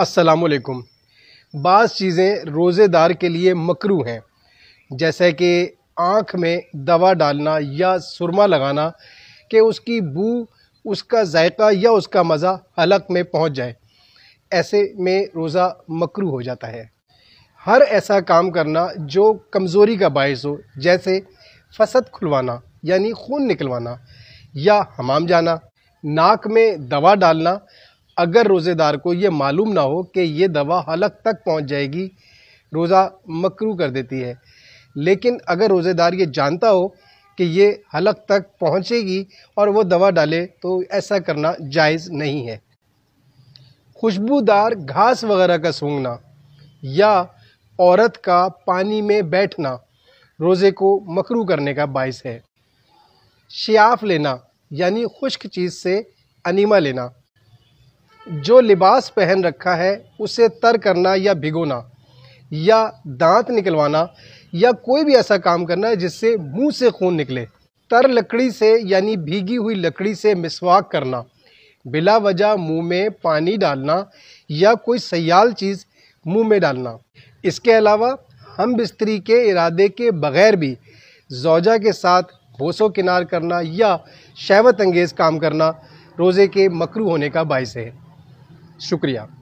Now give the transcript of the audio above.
असलकुम बाज़ चीज़ें रोज़ेदार के लिए मकरू हैं जैसे कि आँख में दवा डालना या सुरमा लगाना कि उसकी बू उसका जायका या उसका मज़ा हलक में पहुँच जाए ऐसे में रोज़ा मकरू हो जाता है हर ऐसा काम करना जो कमज़ोरी का बायस हो जैसे फसद खुलवाना यानी खून निकलवाना या हमाम जाना नाक में दवा डालना अगर रोज़ेदार को ये मालूम ना हो कि ये दवा हलक तक पहुंच जाएगी रोज़ा मकरू कर देती है लेकिन अगर रोज़ेदार ये जानता हो कि ये हलक तक पहुंचेगी और वो दवा डाले तो ऐसा करना जायज़ नहीं है खुशबूदार घास वगैरह का सूंघना या औरत का पानी में बैठना रोज़े को मकरू करने का बायस है शियाफ लेना यानी खुश्क चीज़ से अनिमा लेना जो लिबास पहन रखा है उसे तर करना या भिगोना या दांत निकलवाना या कोई भी ऐसा काम करना है जिससे मुंह से खून निकले तर लकड़ी से यानी भीगी हुई लकड़ी से मिसवाक करना बिला वजह मुंह में पानी डालना या कोई सयाल चीज़ मुंह में डालना इसके अलावा हम बिस्तरी के इरादे के बगैर भी जौजा के साथ भोसो किनार करना या शहवत अंगेज़ काम करना रोज़े के मकरू होने का बायस है शुक्रिया